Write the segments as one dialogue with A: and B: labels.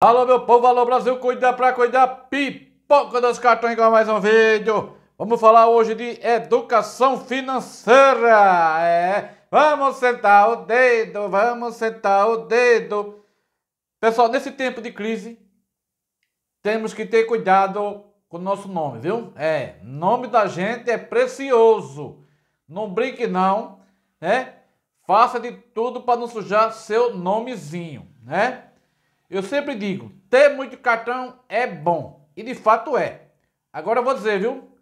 A: Alô, meu povo, alô, Brasil, cuida pra cuidar, pipoca dos cartões com mais um vídeo. Vamos falar hoje de educação financeira, é. Vamos sentar o dedo, vamos sentar o dedo. Pessoal, nesse tempo de crise, temos que ter cuidado com o nosso nome, viu? É, nome da gente é precioso. Não brinque não, né? Faça de tudo para não sujar seu nomezinho, né? Eu sempre digo, ter muito cartão é bom. E de fato é. Agora eu vou dizer, viu?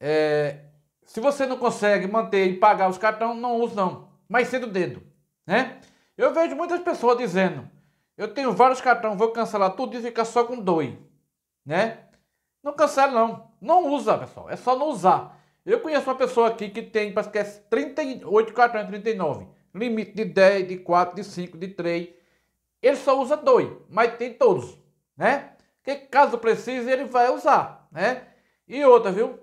A: É, se você não consegue manter e pagar os cartões, não use não. Mas sendo dedo, né? Eu vejo muitas pessoas dizendo, eu tenho vários cartões, vou cancelar tudo e ficar só com dois, né? Não cancela não. Não usa, pessoal. É só não usar. Eu conheço uma pessoa aqui que tem, parece que é 38 cartões, 39. Limite de 10, de 4, de 5, de 3 ele só usa dois, mas tem todos, né? Que caso precise, ele vai usar, né? E outra, viu?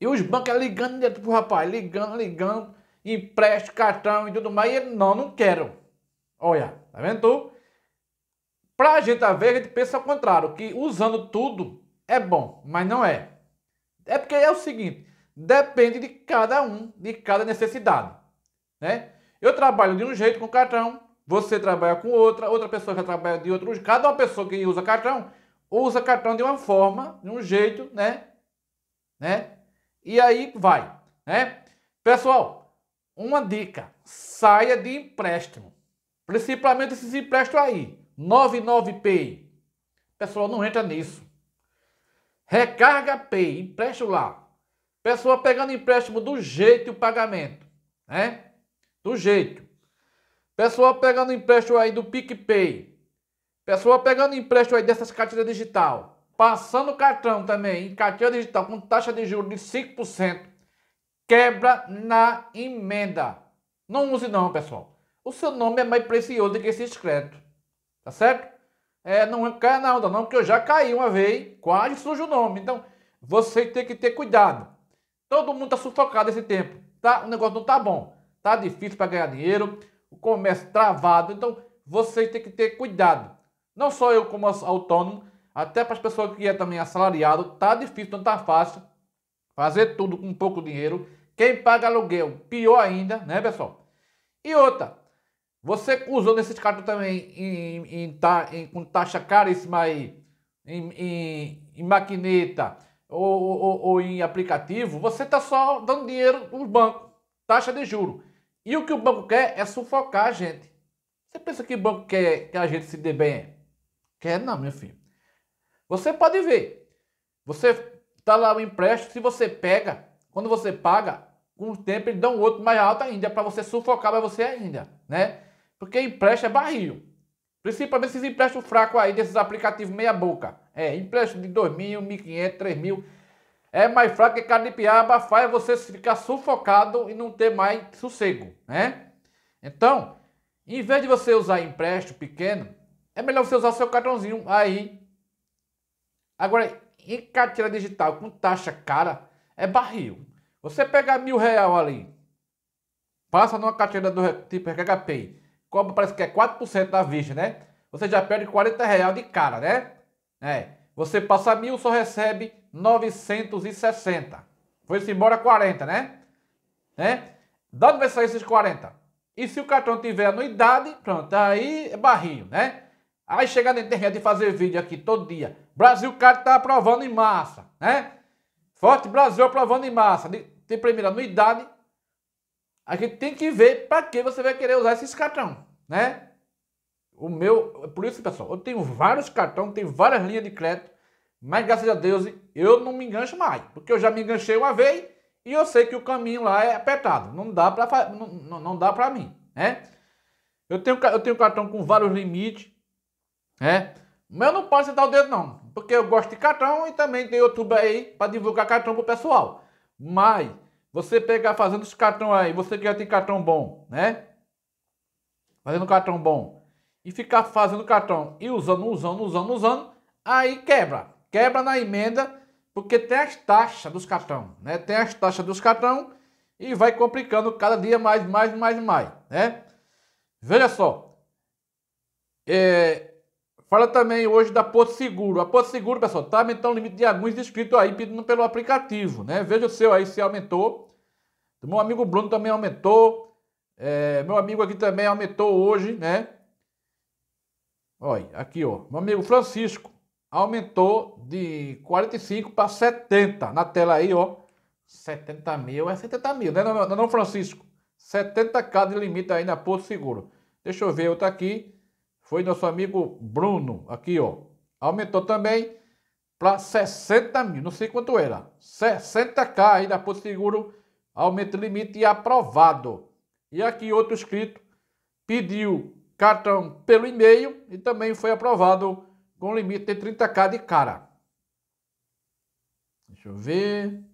A: E os bancos é ligando para pro rapaz, ligando, ligando, empréstimo, cartão e tudo mais, e ele, não, não quero. Olha, tá vendo tu? Pra gente a ver, a gente pensa ao contrário, que usando tudo é bom, mas não é. É porque é o seguinte, depende de cada um, de cada necessidade, né? Eu trabalho de um jeito com cartão, você trabalha com outra, outra pessoa já trabalha de outro. Cada uma pessoa que usa cartão usa cartão de uma forma, de um jeito, né? Né? E aí vai, né? Pessoal, uma dica: saia de empréstimo. Principalmente esses empréstimos aí, 99Pay. Pessoal, não entra nisso. Recarga Pay, empréstimo lá. Pessoa pegando empréstimo do jeito e o pagamento, né? Do jeito. Pessoal pegando empréstimo aí do PicPay. Pessoal pegando empréstimo aí dessas carteiras digital. Passando cartão também em carteira digital com taxa de juros de 5%. Quebra na emenda. Não use não, pessoal. O seu nome é mais precioso do que esse escreto. Tá certo? É, não é cai na onda não, porque eu já caí uma vez. Quase sujo o nome. Então, você tem que ter cuidado. Todo mundo tá sufocado esse tempo. Tá? O negócio não tá bom. Tá difícil para ganhar dinheiro o comércio travado. Então, vocês têm que ter cuidado. Não só eu como autônomo, até para as pessoas que é também assalariado, tá difícil, não tá fácil fazer tudo com pouco dinheiro. Quem paga aluguel, pior ainda, né, pessoal? E outra, você usou nesses cartões também em, em, em, com taxa caríssima aí, em, em, maquineta ou, ou, ou em aplicativo, você está só dando dinheiro para o banco, taxa de juro. E o que o banco quer é sufocar a gente. Você pensa que o banco quer que a gente se dê bem? Quer não, meu filho. Você pode ver. Você tá lá o empréstimo, se você pega, quando você paga, com o tempo ele dá um outro mais alto ainda é para você sufocar mais você ainda, né? Porque empréstimo é barril. Principalmente esses empréstimos fracos aí desses aplicativos meia boca. É, empréstimo de 2.000, mil, 1.500, 3 mil é mais fraco que carne de piaba, faz você ficar sufocado e não ter mais sossego, né? Então, em vez de você usar empréstimo pequeno, é melhor você usar seu cartãozinho aí. Agora, em carteira digital com taxa cara, é barril. Você pega mil real ali, passa numa carteira do tipo RKHP, cobra parece que é 4% da vista, né? Você já perde 40 real de cara, né? É. Você passa mil, só recebe 960. Foi-se embora 40, né? né? De onde vai sair esses 40? E se o cartão tiver anuidade, pronto, aí é barrinho, né? Aí chega na internet e fazer vídeo aqui todo dia. Brasil Card tá aprovando em massa, né? Forte Brasil aprovando em massa. Tem primeira anuidade. A gente tem que ver para que você vai querer usar esses cartão, né? O meu, por isso, pessoal, eu tenho vários cartões, tenho várias linhas de crédito. Mas graças a Deus eu não me engancho mais, porque eu já me enganchei uma vez e eu sei que o caminho lá é apertado. Não dá para não, não dá para mim, né? Eu tenho eu tenho cartão com vários limites, né? Mas eu não posso dar o dedo não, porque eu gosto de cartão e também tem YouTube aí para divulgar cartão pro pessoal. Mas você pegar fazendo esse cartão aí, você que já tem cartão bom, né? Fazendo cartão bom e ficar fazendo cartão e usando, usando, usando, usando, aí quebra. Quebra na emenda, porque tem as taxas dos cartão, né? Tem as taxas dos cartão e vai complicando cada dia mais, mais, mais, mais, né? Veja só. É, fala também hoje da Porto Seguro. A Porto Seguro, pessoal, tá aumentando o limite de alguns inscritos aí pedindo pelo aplicativo, né? Veja o seu aí se aumentou. O meu amigo Bruno também aumentou. É, meu amigo aqui também aumentou hoje, né? Olha, aqui, ó. Meu amigo Francisco aumentou de 45 para 70. Na tela aí, ó. 70 mil é 70 mil, né, não, não, não Francisco? 70k de limite aí na Porto Seguro. Deixa eu ver outra aqui. Foi nosso amigo Bruno, aqui, ó. Aumentou também para 60 mil, não sei quanto era. 60k aí da Porto Seguro, aumento de limite e aprovado. E aqui outro inscrito pediu cartão pelo e-mail e também foi aprovado com limite de 30k de cara. Deixa eu ver.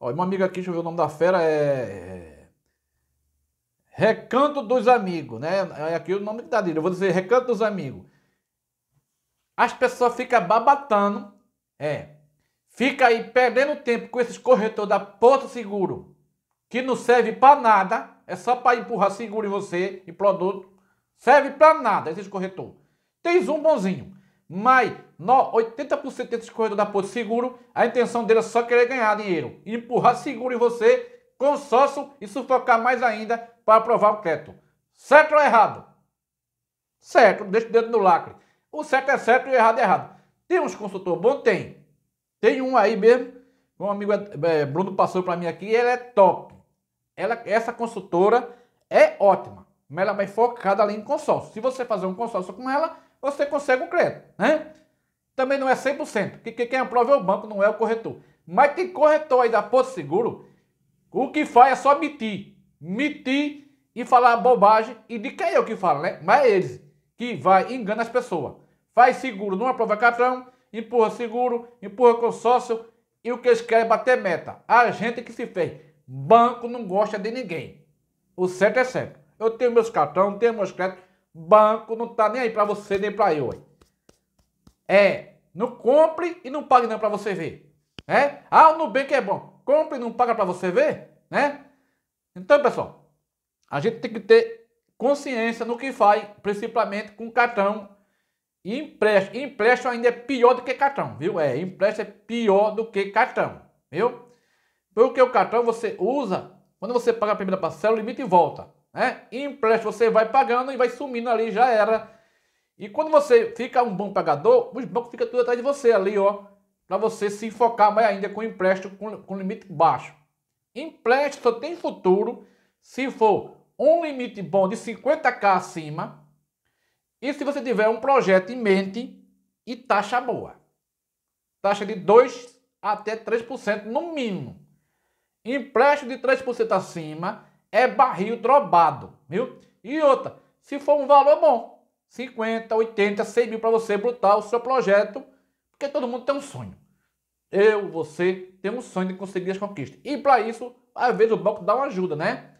A: Ó, uma amiga aqui, deixa eu ver o nome da fera, é... é Recanto dos Amigos, né? É aqui o nome da dele, eu vou dizer Recanto dos Amigos. As pessoas ficam babatando, é, fica aí perdendo tempo com esses corretores da Porto Seguro, que não serve para nada, é só para empurrar seguro em você e produto, serve para nada esses corretores. Tens um bonzinho. Mas 80% desses corredores da Porto Seguro, a intenção dele é só querer ganhar dinheiro. Empurrar seguro em você, consórcio e sufocar mais ainda para aprovar o crédito. Certo ou errado? Certo, deixa o dedo no lacre. O certo é certo e o errado é errado. Tem uns consultor bom? Tem. Tem um aí mesmo, um amigo é, é Bruno passou para mim aqui, ela é top. Ela, essa consultora é ótima, mas ela é mais focada ali em consórcio. Se você fazer um consórcio com ela, você consegue um crédito, né? Também não é 100%, que, quem aprova é o banco, não é o corretor. Mas tem corretor aí da Porto Seguro, o que faz é só mentir. Mentir e falar bobagem. E de quem é o que fala, né? Mas é eles que vai engana as pessoas. Faz seguro, não aprova cartão, empurra seguro, empurra consórcio e o que eles querem é bater meta. A gente que se fez. Banco não gosta de ninguém. O certo é certo. Eu tenho meus cartões, tenho meus créditos, Banco não tá nem aí para você nem para eu. É, não compre e não pague não para você ver. É? Ah, o Nubank é bom. Compre e não paga para você ver, né? Então, pessoal, a gente tem que ter consciência no que faz, principalmente com cartão e empréstimo. empréstimo ainda é pior do que cartão, viu? É, empréstimo é pior do que cartão, viu? Porque o cartão você usa, quando você paga a primeira parcela, o limite volta né? empréstimo você vai pagando e vai sumindo ali, já era. E quando você fica um bom pagador, os bancos ficam tudo atrás de você ali, ó. Para você se focar mais ainda com empréstimo com, com limite baixo. Empréstimo só tem futuro se for um limite bom de 50k acima e se você tiver um projeto em mente e taxa boa. Taxa de 2 até 3% no mínimo. Empréstimo de 3% acima é barril drobado, viu? E outra, se for um valor bom, 50, 80, 100 mil para você brutar o seu projeto, porque todo mundo tem um sonho. Eu, você, tem um sonho de conseguir as conquistas. E para isso, às vezes o banco dá uma ajuda, né?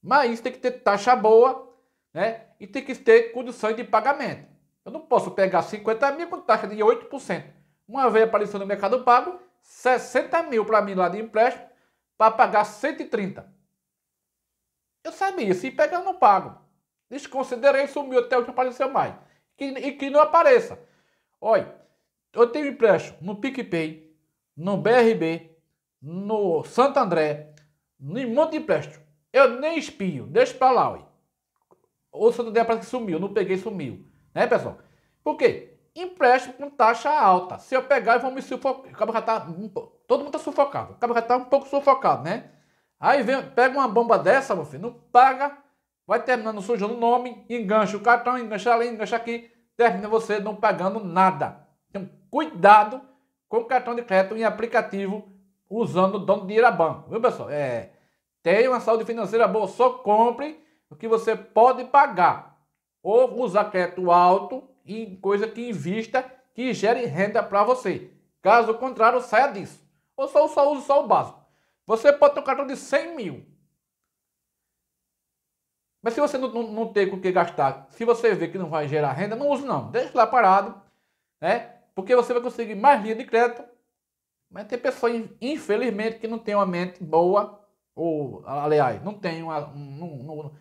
A: Mas isso tem que ter taxa boa, né? E tem que ter condições de pagamento. Eu não posso pegar 50 mil com taxa de 8%. Uma vez apareceu no Mercado Pago, 60 mil para mim lá de empréstimo, para pagar 130. Eu sabia, se assim, pegar, eu não pago. Desconsiderei, sumiu até o que apareceu mais. Que, e que não apareça. Olha, eu tenho empréstimo no PicPay, no BRB, no Santo André, em monte de empréstimo. Eu nem espio, deixa pra lá, olha. O Santo André parece que sumiu, não peguei, sumiu. Né, pessoal? Por quê? Empréstimo com taxa alta. Se eu pegar, eu vou me sufocar. Acaba já tá. Todo mundo tá sufocado. Acaba já tá um pouco sufocado, né? Aí vem, pega uma bomba dessa, meu filho, não paga, vai terminando sujando o nome, engancha o cartão, engancha ali, engancha aqui, termina você não pagando nada. Então, cuidado com o cartão de crédito em aplicativo usando o dono de Iraban, viu pessoal? É, tenha uma saúde financeira boa, só compre o que você pode pagar. Ou usar crédito alto em coisa que invista, que gere renda para você. Caso contrário, saia disso. Ou só, só use só o básico. Você pode ter um cartão de 100 mil. Mas se você não, não, não tem com o que gastar, se você vê que não vai gerar renda, não use não. deixe lá parado, né? Porque você vai conseguir mais linha de crédito. Mas tem pessoa, infelizmente, que não tem uma mente boa, ou, aliás, não tem uma... Não,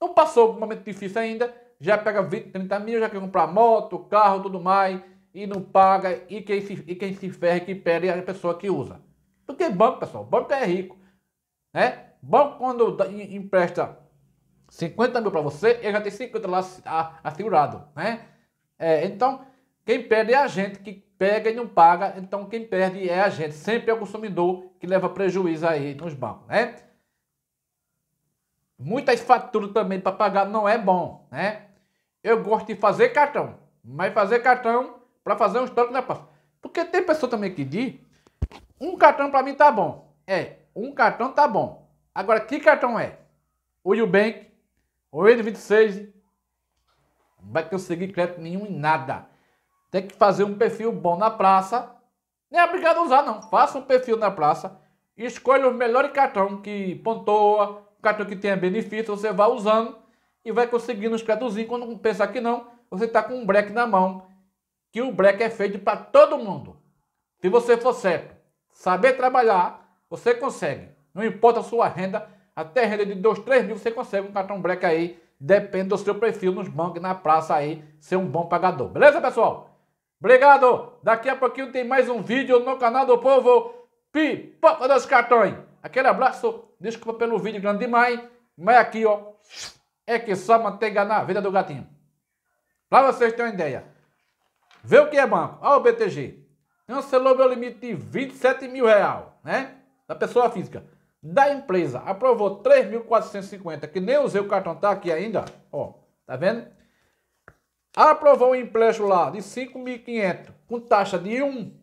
A: não passou por um momento difícil ainda, já pega 20, 30 mil, já quer comprar moto, carro, tudo mais, e não paga, e quem se, e quem se ferra, que perde é a pessoa que usa que é banco, pessoal. Banco é rico. Né? Banco, quando empresta 50 mil para você, ele já tem 50 lá assegurado. Né? É, então, quem perde é a gente que pega e não paga. Então, quem perde é a gente. Sempre é o consumidor que leva prejuízo aí nos bancos. Né? Muitas faturas também para pagar não é bom. Né? Eu gosto de fazer cartão, mas fazer cartão para fazer um estoque na pasta. Porque tem pessoa também que diz um cartão para mim tá bom. É, um cartão tá bom. Agora, que cartão é? O Nubank, o N26, não vai conseguir crédito nenhum em nada. Tem que fazer um perfil bom na praça. Nem é obrigado a usar, não. Faça um perfil na praça. Escolha o melhor cartão que pontua, cartão que tenha benefício, você vai usando e vai conseguindo os créditozinhos. Quando pensar que não, você está com um break na mão. Que o break é feito para todo mundo. Se você for certo saber trabalhar, você consegue. Não importa a sua renda, até renda de 2, 3 mil você consegue um cartão black aí. Depende do seu perfil nos bancos, na praça aí, ser um bom pagador. Beleza, pessoal? Obrigado! Daqui a pouquinho tem mais um vídeo no canal do Povo Pipoca dos Cartões. Aquele abraço, desculpa pelo vídeo grande demais, mas aqui, ó, é que só manteiga na vida do gatinho. Para vocês terem uma ideia, vê o que é banco, olha o BTG cancelou meu é limite de 27 mil real, né? Da pessoa física. Da empresa, aprovou 3.450, que nem usei o cartão, tá aqui ainda, ó, tá vendo? Aprovou um empréstimo lá de 5.500, com taxa de 1,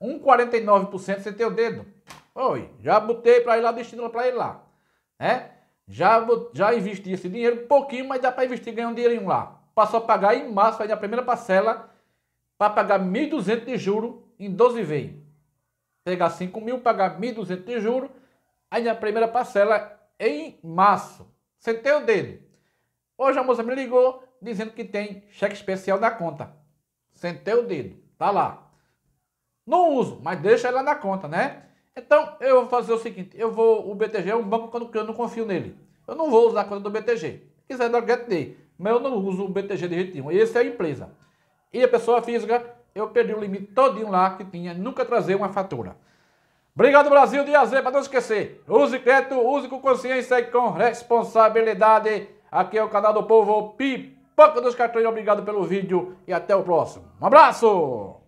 A: 1,49% sem ter o dedo. Oi, já botei para ir lá, destino para ir lá, né? Já, já investi esse dinheiro, um pouquinho, mas dá para investir, ganhar um dinheirinho lá. Passou a pagar em março, aí a primeira parcela, para pagar 1.200 de juro em 12 vezes. Pegar 5 mil, pagar 1.200 de juros, aí a primeira parcela é em março. Sentei o dedo. Hoje a moça me ligou dizendo que tem cheque especial na conta. Sentei o dedo, tá lá. Não uso, mas deixa ela na conta, né? Então eu vou fazer o seguinte: eu vou. O BTG é um banco quando eu não confio nele. Eu não vou usar a conta do BTG. Se quiser dar get day, mas eu não uso o BTG de jeito nenhum. Esse é a empresa. E a pessoa física eu perdi o limite todinho lá que tinha, nunca trazer uma fatura. Obrigado Brasil de Azer, para não esquecer. Use crédito, use com consciência e com responsabilidade. Aqui é o canal do povo Pipoca dos Cartões. Obrigado pelo vídeo e até o próximo. Um abraço!